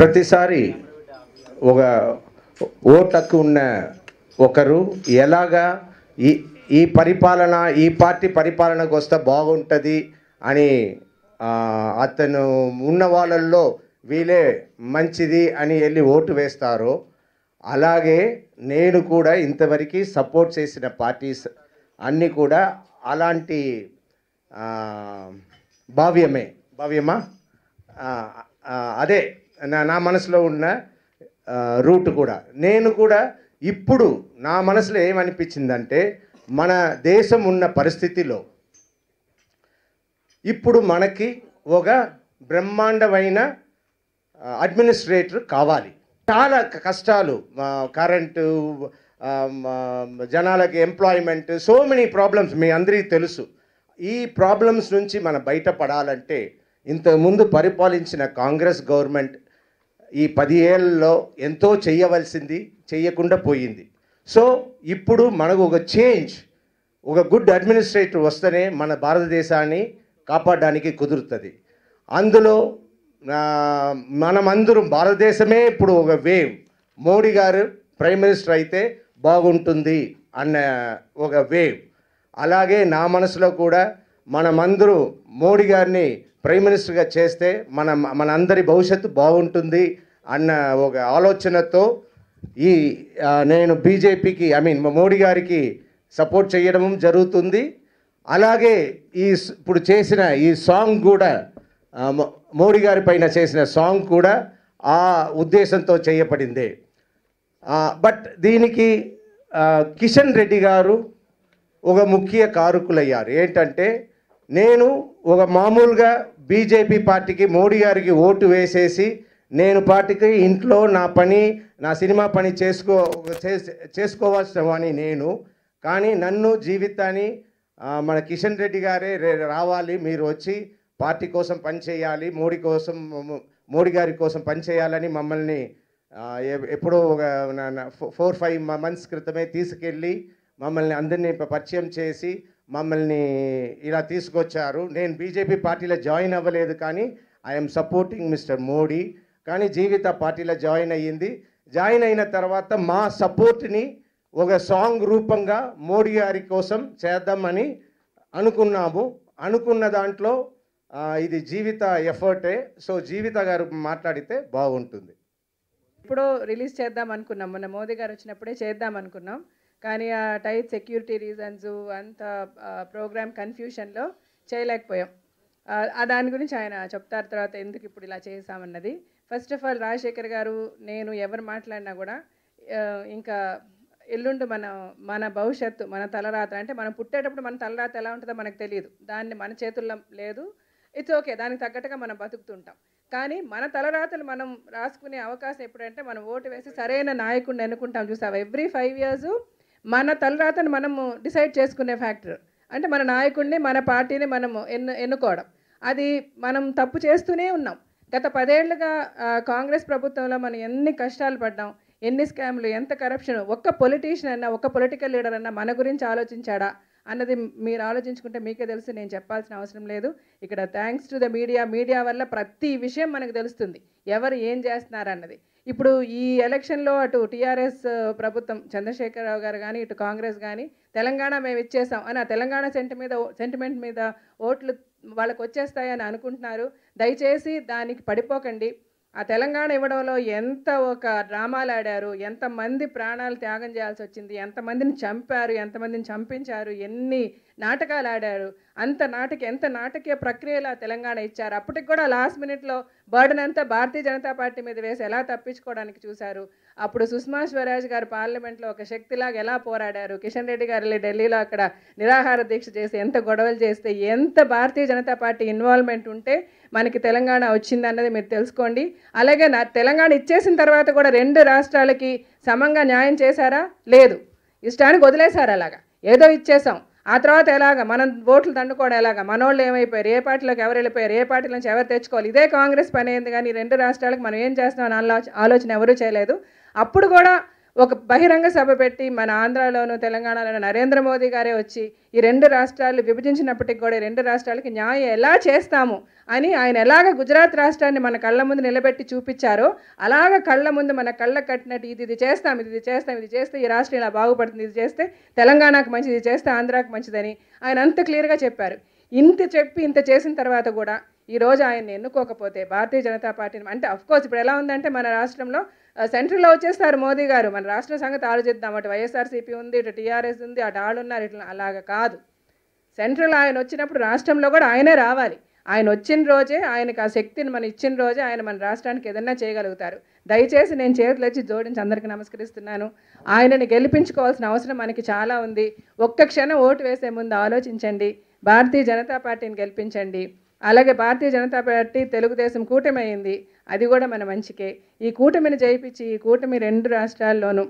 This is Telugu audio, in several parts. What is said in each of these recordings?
ప్రతిసారి ఒక ఓట్లకు ఉన్న ఒకరు ఎలాగా ఈ ఈ పరిపాలన ఈ పార్టీ పరిపాలనకు వస్తే బాగుంటుంది అని అతను ఉన్న వాళ్ళల్లో వీలే మంచిది అని వెళ్ళి ఓటు వేస్తారో అలాగే నేను కూడా ఇంతవరకు సపోర్ట్ చేసిన పార్టీస్ అన్నీ కూడా అలాంటి భావ్యమే భావ్యమా అదే నా నా మనసులో ఉన్న రూట్ కూడా నేను కూడా ఇప్పుడు నా మనసులో ఏమనిపించిందంటే మన దేశం ఉన్న పరిస్థితిలో ఇప్పుడు మనకి ఒక బ్రహ్మాండమైన అడ్మినిస్ట్రేటర్ కావాలి చాలా కష్టాలు కరెంటు జనాలకి ఎంప్లాయ్మెంట్ సో మెనీ ప్రాబ్లమ్స్ మీ అందరికీ తెలుసు ఈ ప్రాబ్లమ్స్ నుంచి మనం బయటపడాలంటే ఇంతకుముందు పరిపాలించిన కాంగ్రెస్ గవర్నమెంట్ ఈ పది ఏళ్ళలో ఎంతో చేయవలసింది చేయకుండా పోయింది సో ఇప్పుడు మనకు ఒక చేంజ్ ఒక గుడ్ అడ్మినిస్ట్రేటర్ వస్తేనే మన భారతదేశాన్ని కాపాడడానికి కుదురుతుంది అందులో మనమందరం భారతదేశమే ఇప్పుడు ఒక వేవ్ మోడీ గారు ప్రైమ్ మినిస్టర్ అయితే బాగుంటుంది అన్న ఒక వేవ్ అలాగే నా మనసులో కూడా మనమందరూ మోడీ గారిని ప్రైమ్ మినిస్టర్గా చేస్తే మన మనందరి భవిష్యత్తు బాగుంటుంది అన్న ఒక ఆలోచనతో ఈ నేను బీజేపీకి ఐ మీన్ మోడీ గారికి సపోర్ట్ చేయడం జరుగుతుంది అలాగే ఈ ఇప్పుడు చేసిన ఈ సాంగ్ కూడా మోడీ గారి పైన చేసిన సాంగ్ కూడా ఆ ఉద్దేశంతో చేయబడింది బట్ దీనికి కిషన్ రెడ్డి గారు ఒక ముఖ్య కారకులయ్యారు ఏంటంటే నేను ఒక మామూలుగా బీజేపీ పార్టీకి మోడీ గారికి ఓటు వేసేసి నేను పార్టీకి ఇంట్లో నా పని నా సినిమా పని చేసుకో చేసుకోవాల్సిన వాణి నేను కానీ నన్ను జీవితాన్ని మన కిషన్ రెడ్డి గారే రావాలి మీరు వచ్చి పార్టీ కోసం పనిచేయాలి మోడీ కోసం మోడీ గారి కోసం పనిచేయాలని మమ్మల్ని ఎప్పుడో ఒక ఫోర్ ఫైవ్ మంత్స్ క్రితమే తీసుకెళ్ళి మమ్మల్ని అందరినీ పరిచయం చేసి మమ్మల్ని ఇలా తీసుకొచ్చారు నేను బీజేపీ పార్టీలో జాయిన్ అవ్వలేదు కానీ ఐఎమ్ సపోర్టింగ్ మిస్టర్ మోడీ కానీ జీవిత పార్టీలో జాయిన్ అయ్యింది జాయిన్ అయిన తర్వాత మా సపోర్ట్ని ఒక సాంగ్ రూపంగా మోడీ గారి కోసం చేద్దామని అనుకున్నాము అనుకున్న దాంట్లో ఇది జీవిత ఎఫర్టే సో జీవిత గారు మాట్లాడితే బాగుంటుంది ఇప్పుడు రిలీజ్ చేద్దాం అనుకున్నాం మొన్న మోదీ గారు వచ్చినప్పుడే చేద్దాం అనుకున్నాం కానీ ఆ టైట్ సెక్యూరిటీ రీజన్స్ అంత ప్రోగ్రామ్ కన్ఫ్యూషన్లో చేయలేకపోయాం దాని గురించి ఆయన చెప్తారు తర్వాత ఎందుకు ఇప్పుడు ఇలా చేసామన్నది ఫస్ట్ ఆఫ్ ఆల్ రాజశేఖర్ గారు నేను ఎవరు మాట్లాడినా కూడా ఇంకా ఎల్లుండి మన మన భవిష్యత్తు మన తలరాత అంటే మనం పుట్టేటప్పుడు మన తలరాత ఎలా ఉంటుందో మనకు తెలియదు దాన్ని మన చేతుల్లో లేదు ఇట్స్ ఓకే దానికి తగ్గట్టుగా మనం బతుకుతుంటాం కానీ మన తలరాతలు మనం రాసుకునే అవకాశం ఎప్పుడంటే మనం ఓటు వేసి సరైన నాయకుడిని ఎన్నుకుంటాం చూసావు ఎవ్రీ ఫైవ్ ఇయర్స్ మన తలరాతను మనము డిసైడ్ చేసుకునే ఫ్యాక్టర్ అంటే మన నాయకుడిని మన పార్టీని మనము ఎన్ను ఎన్నుకోవడం అది మనం తప్పు చేస్తూనే ఉన్నాం గత పదేళ్లుగా కాంగ్రెస్ ప్రభుత్వంలో మనం ఎన్ని కష్టాలు పడ్డాం ఎన్ని స్కామ్లు ఎంత కరప్షన్ ఒక్క పొలిటీషియన్ అన్నా ఒక్క పొలిటికల్ లీడర్ అన్నా మన గురించి ఆలోచించాడా అన్నది మీరు ఆలోచించుకుంటే మీకే తెలుసు నేను చెప్పాల్సిన అవసరం లేదు ఇక్కడ thanks to the media media వల్ల ప్రతి విషయం మనకు తెలుస్తుంది ఎవరు ఏం చేస్తున్నారు అన్నది ఇప్పుడు ఈ ఎలక్షన్లో అటు టీఆర్ఎస్ ప్రభుత్వం చంద్రశేఖరరావు గారు కానీ ఇటు కాంగ్రెస్ కానీ తెలంగాణ మేము ఇచ్చేసాం అని ఆ తెలంగాణ సెంటి మీద సెంటిమెంట్ మీద ఓట్లు వాళ్ళకు వచ్చేస్తాయని అనుకుంటున్నారు దయచేసి దానికి పడిపోకండి ఆ తెలంగాణ ఇవ్వడంలో ఎంత ఒక డ్రామాలు ఆడారు ఎంతమంది ప్రాణాలు త్యాగం చేయాల్సి వచ్చింది ఎంతమందిని చంపారు ఎంతమందిని చంపించారు ఎన్ని నాటకాలు ఆడారు అంత నాటక ఎంత నాటకీయ ప్రక్రియలో తెలంగాణ ఇచ్చారు అప్పటికి కూడా లాస్ట్ మినిట్లో బర్డన్ అంతా భారతీయ జనతా పార్టీ మీద వేసి ఎలా తప్పించుకోవడానికి చూశారు అప్పుడు సుష్మా స్వరాజ్ గారు పార్లమెంట్లో ఒక శక్తిలాగా ఎలా పోరాడారు కిషన్ రెడ్డి గారు ఢిల్లీలో అక్కడ నిరాహార దీక్ష చేసి ఎంత గొడవలు చేస్తే ఎంత భారతీయ జనతా పార్టీ ఇన్వాల్వ్మెంట్ ఉంటే మనకి తెలంగాణ వచ్చిందన్నది మీరు తెలుసుకోండి అలాగే నా తెలంగాణ ఇచ్చేసిన తర్వాత కూడా రెండు రాష్ట్రాలకి సమంగా న్యాయం చేశారా లేదు ఇష్టానికి వదిలేశారు అలాగా ఏదో ఇచ్చేసాం ఆ తర్వాత ఎలాగ మనం ఓట్లు దండుకోవడం ఎలాగ మనోళ్ళు ఏమైపోయారు ఏ పార్టీలోకి ఎవరు వెళ్ళిపోయారు ఏ పార్టీ నుంచి ఎవరు తెచ్చుకోవాలి ఇదే కాంగ్రెస్ పని అయింది కానీ రెండు రాష్ట్రాలకు మనం ఏం చేస్తామని ఆలోచన ఎవరూ చేయలేదు అప్పుడు కూడా ఒక బహిరంగ సభ పెట్టి మన ఆంధ్రాలోను తెలంగాణలోను నరేంద్ర మోదీ గారే వచ్చి ఈ రెండు రాష్ట్రాలు విభజించినప్పటికి కూడా రెండు రాష్ట్రాలకి న్యాయం ఎలా చేస్తాము అని ఆయన ఎలాగ గుజరాత్ రాష్ట్రాన్ని మన కళ్ళ ముందు నిలబెట్టి చూపించారో అలాగ కళ్ళ ముందు మన కళ్ళ కట్టినట్టు ఇది ఇది చేస్తాం ఇది ఇది చేస్తాం ఇది చేస్తే ఈ రాష్ట్రం ఇలా బాగుపడుతుంది ఇది చేస్తే తెలంగాణకు మంచిది ఇది చేస్తే ఆంధ్రాకు మంచిదని ఆయన అంత క్లియర్గా చెప్పారు ఇంత చెప్పి ఇంత చేసిన తర్వాత కూడా ఈరోజు ఆయన్ని ఎన్నుకోకపోతే భారతీయ జనతా పార్టీని అంటే అఫ్కోర్స్ ఇప్పుడు ఎలా ఉందంటే మన రాష్ట్రంలో సెంట్రల్లో వచ్చేస్తారు మోదీ గారు మన రాష్ట్ర సంగతి ఆలోచిద్దాం అటు వైఎస్ఆర్సీపీ ఉంది ఇటు టీఆర్ఎస్ ఉంది అటు ఆళ్ళు ఉన్నారు ఇట్లా అలాగ కాదు సెంట్రల్ ఆయన వచ్చినప్పుడు రాష్ట్రంలో కూడా ఆయనే రావాలి ఆయన వచ్చిన రోజే ఆయనకు ఆ శక్తిని మనం ఇచ్చిన రోజే ఆయన మన రాష్ట్రానికి ఏదన్నా చేయగలుగుతారు దయచేసి నేను చేతులు వచ్చి జోడించి అందరికీ నమస్కరిస్తున్నాను ఆయనని గెలిపించుకోవాల్సిన అవసరం మనకి చాలా ఉంది ఒక్క క్షణం ఓటు వేసే ముందు ఆలోచించండి భారతీయ జనతా పార్టీని గెలిపించండి అలాగే భారతీయ జనతా పార్టీ తెలుగుదేశం కూటమి అయింది అది కూడా మన మంచికే ఈ కూటమిని జయిపించి ఈ కూటమి రెండు రాష్ట్రాల్లోనూ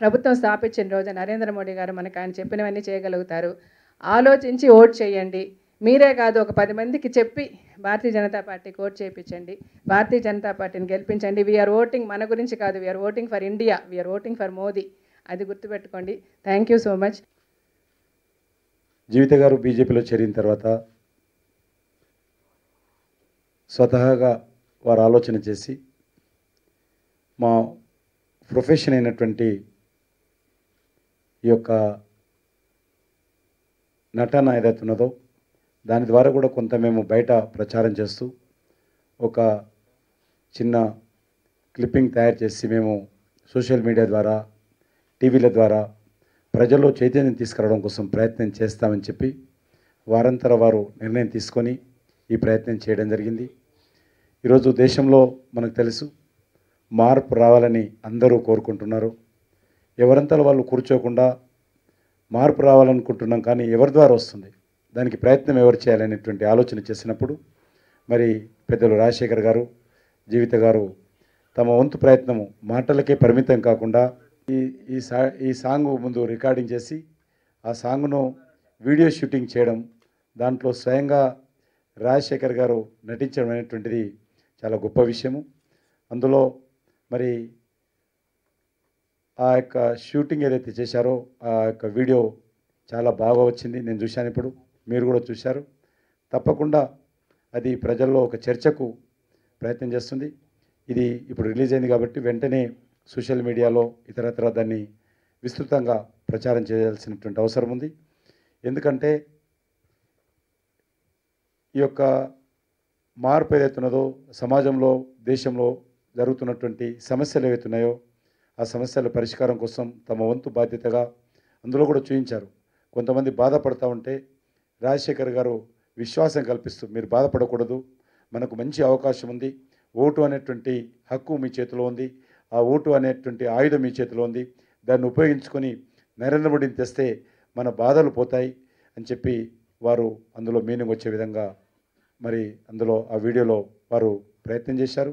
ప్రభుత్వం స్థాపించిన రోజు నరేంద్ర మోడీ గారు మనకు ఆయన చెప్పినవన్నీ చేయగలుగుతారు ఆలోచించి ఓట్ చేయండి మీరే కాదు ఒక పది మందికి చెప్పి భారతీయ జనతా పార్టీకి ఓట్ చేయించండి భారతీయ జనతా పార్టీని గెలిపించండి వీఆర్ ఓటింగ్ మన గురించి కాదు we are voting for India we are voting for Modi అది గుర్తుపెట్టుకోండి thank you so much Jeevitha గారు బీజేపీలో చేరిన తర్వాత స్వతహాగా వారు ఆలోచన చేసి మా ప్రొఫెషన్ అయినటువంటి ఈ యొక్క నటన ఏదైతే ఉన్నదో దాని ద్వారా కూడా కొంత మేము బయట ప్రచారం చేస్తూ ఒక చిన్న క్లిప్పింగ్ తయారు చేసి మేము సోషల్ మీడియా ద్వారా టీవీల ద్వారా ప్రజల్లో చైతన్యం తీసుకురావడం కోసం ప్రయత్నం చేస్తామని చెప్పి వారంతర వారు నిర్ణయం తీసుకొని ఈ ప్రయత్నం చేయడం జరిగింది ఈరోజు దేశంలో మనకు తెలుసు మార్పు రావాలని అందరూ కోరుకుంటున్నారు ఎవరంతా వాళ్ళు కూర్చోకుండా మార్పు రావాలనుకుంటున్నాం కానీ ఎవరి ద్వారా వస్తుంది దానికి ప్రయత్నం ఎవరు చేయాలనేటువంటి ఆలోచన చేసినప్పుడు మరి పెద్దలు రాజశేఖర్ గారు జీవిత గారు తమ వంతు ప్రయత్నము మాటలకే పరిమితం కాకుండా ఈ ఈ సా ఈ సాంగ్ ముందు రికార్డింగ్ చేసి ఆ సాంగ్ను వీడియో షూటింగ్ చేయడం దాంట్లో స్వయంగా రాజశేఖర్ గారు నటించడం అనేటువంటిది చాలా గొప్ప విషయము అందులో మరి ఆ యొక్క షూటింగ్ ఏదైతే చేశారో ఆ యొక్క వీడియో చాలా బాగా వచ్చింది నేను చూశాను ఇప్పుడు మీరు కూడా చూశారు తప్పకుండా అది ప్రజల్లో ఒక చర్చకు ప్రయత్నం చేస్తుంది ఇది ఇప్పుడు రిలీజ్ అయింది కాబట్టి వెంటనే సోషల్ మీడియాలో ఇతరత్ర దాన్ని విస్తృతంగా ప్రచారం చేయాల్సినటువంటి అవసరం ఉంది ఎందుకంటే ఈ యొక్క మార్పు ఏదైతున్నదో సమాజంలో దేశంలో జరుగుతున్నటువంటి సమస్యలు ఏవైతున్నాయో ఆ సమస్యల పరిష్కారం కోసం తమ వంతు బాధ్యతగా అందులో కూడా చూపించారు కొంతమంది బాధపడతా ఉంటే రాజశేఖర్ గారు విశ్వాసం కల్పిస్తూ మీరు బాధపడకూడదు మనకు మంచి అవకాశం ఉంది ఓటు అనేటువంటి హక్కు మీ చేతిలో ఉంది ఆ ఓటు అనేటువంటి ఆయుధం మీ చేతిలో ఉంది దాన్ని ఉపయోగించుకొని నరేంద్ర మోడీని తెస్తే మన బాధలు పోతాయి అని చెప్పి వారు అందులో మీనింగ్ వచ్చే విధంగా మరి అందులో ఆ వీడియోలో వారు ప్రయత్నం చేశారు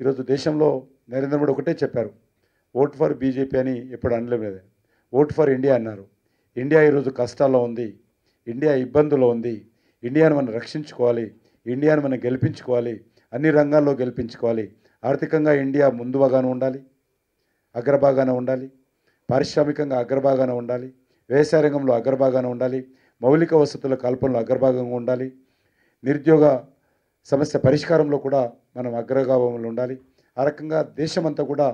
ఈరోజు దేశంలో నరేంద్ర మోడీ ఒకటే చెప్పారు ఓట్ ఫర్ బీజేపీ అని ఎప్పుడు అనలేదు ఓట్ ఫర్ ఇండియా అన్నారు ఇండియా ఈరోజు కష్టాల్లో ఉంది ఇండియా ఇబ్బందుల్లో ఉంది ఇండియాను మనం రక్షించుకోవాలి ఇండియాను మనం గెలిపించుకోవాలి అన్ని రంగాల్లో గెలిపించుకోవాలి ఆర్థికంగా ఇండియా ముందుగానే ఉండాలి అగ్రభాగాన ఉండాలి పారిశ్రామికంగా అగ్రభాగాన ఉండాలి వ్యవసాయ రంగంలో అగ్రభాగాన ఉండాలి మౌలిక వసతుల కల్పనలో అగ్రభాగంగా ఉండాలి నిరుద్యోగ సమస్య పరిష్కారంలో కూడా మనం అగ్రగాభంలో ఉండాలి ఆ రకంగా దేశమంతా కూడా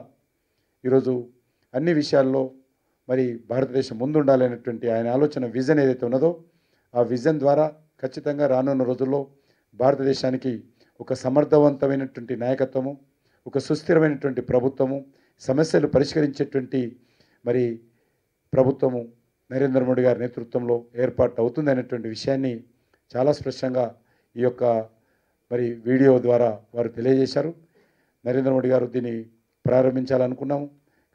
ఈరోజు అన్ని విషయాల్లో మరి భారతదేశం ముందుండాలి అనేటువంటి ఆయన ఆలోచన విజన్ ఏదైతే ఉన్నదో ఆ విజన్ ద్వారా ఖచ్చితంగా రానున్న రోజుల్లో భారతదేశానికి ఒక సమర్థవంతమైనటువంటి నాయకత్వము ఒక సుస్థిరమైనటువంటి ప్రభుత్వము సమస్యలు పరిష్కరించేటువంటి మరి ప్రభుత్వము నరేంద్ర మోడీ గారి నేతృత్వంలో ఏర్పాటు అవుతుంది అనేటువంటి విషయాన్ని చాలా స్పష్టంగా ఈ యొక్క మరి వీడియో ద్వారా వారు తెలియజేశారు నరేంద్ర మోడీ గారు దీన్ని ప్రారంభించాలనుకున్నాము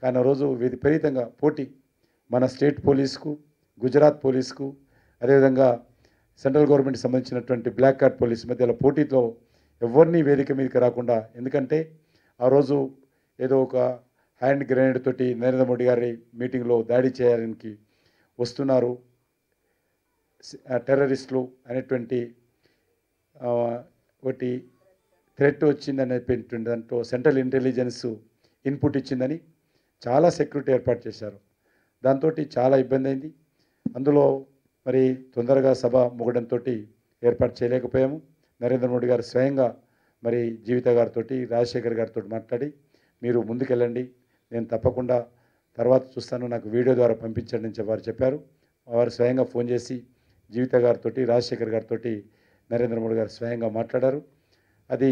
కానీ రోజు విపరీతంగా పోటీ మన స్టేట్ పోలీస్కు గుజరాత్ పోలీసుకు అదేవిధంగా సెంట్రల్ గవర్నమెంట్ సంబంధించినటువంటి బ్లాక్ కార్డ్ పోలీస్ మధ్యలో పోటీతో ఎవరిని వేదిక మీదకి రాకుండా ఎందుకంటే ఆ రోజు ఏదో ఒక హ్యాండ్ గ్రెనేడ్ తోటి నరేంద్ర మోడీ గారి మీటింగ్లో దాడి చేయడానికి వస్తున్నారు టెర్రరిస్టులు అనేటువంటి ఒకటి థ్రెట్ వచ్చిందనేటువంటి దాంట్లో సెంట్రల్ ఇంటెలిజెన్స్ ఇన్పుట్ ఇచ్చిందని చాలా సెక్యూరిటీ ఏర్పాటు చేశారు దాంతో చాలా ఇబ్బంది అయింది అందులో మరి తొందరగా సభ ముగడంతో ఏర్పాటు చేయలేకపోయాము నరేంద్ర మోడీ గారు స్వయంగా మరి జీవిత గారితో రాజశేఖర్ గారితో మాట్లాడి మీరు ముందుకెళ్ళండి నేను తప్పకుండా తర్వాత చూస్తాను నాకు వీడియో ద్వారా పంపించండి అని వారు చెప్పారు వారు స్వయంగా ఫోన్ చేసి జీవిత గారితో రాజశేఖర్ గారితో నరేంద్ర మోడీ గారు స్వయంగా మాట్లాడారు అది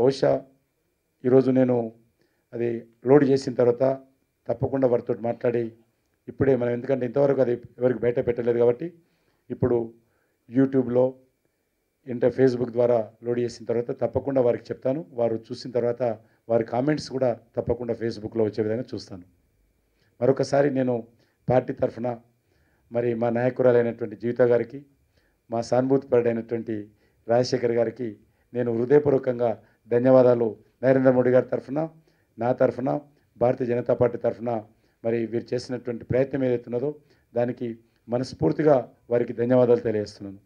బహుశా ఈరోజు నేను అది లోడ్ చేసిన తర్వాత తప్పకుండా వారితో మాట్లాడి ఇప్పుడే మనం ఎందుకంటే ఇంతవరకు అది ఎవరికి బయట పెట్టలేదు కాబట్టి ఇప్పుడు యూట్యూబ్లో ఇంటర్ ఫేస్బుక్ ద్వారా లోడ్ చేసిన తర్వాత తప్పకుండా వారికి చెప్తాను వారు చూసిన తర్వాత వారి కామెంట్స్ కూడా తప్పకుండా ఫేస్బుక్లో వచ్చే విధంగా చూస్తాను మరొకసారి నేను పార్టీ తరఫున మరి మా నాయకురాలైనటువంటి జీవిత గారికి మా సానుభూతిపరుడైనటువంటి రాజశేఖర్ గారికి నేను హృదయపూర్వకంగా ధన్యవాదాలు నరేంద్ర మోడీ గారి తరఫున నా తరఫున భారతీయ జనతా పార్టీ తరఫున మరి వీరు చేసినటువంటి ప్రయత్నం ఏదైతే ఉన్నదో దానికి మనస్ఫూర్తిగా వారికి ధన్యవాదాలు తెలియజేస్తున్నాను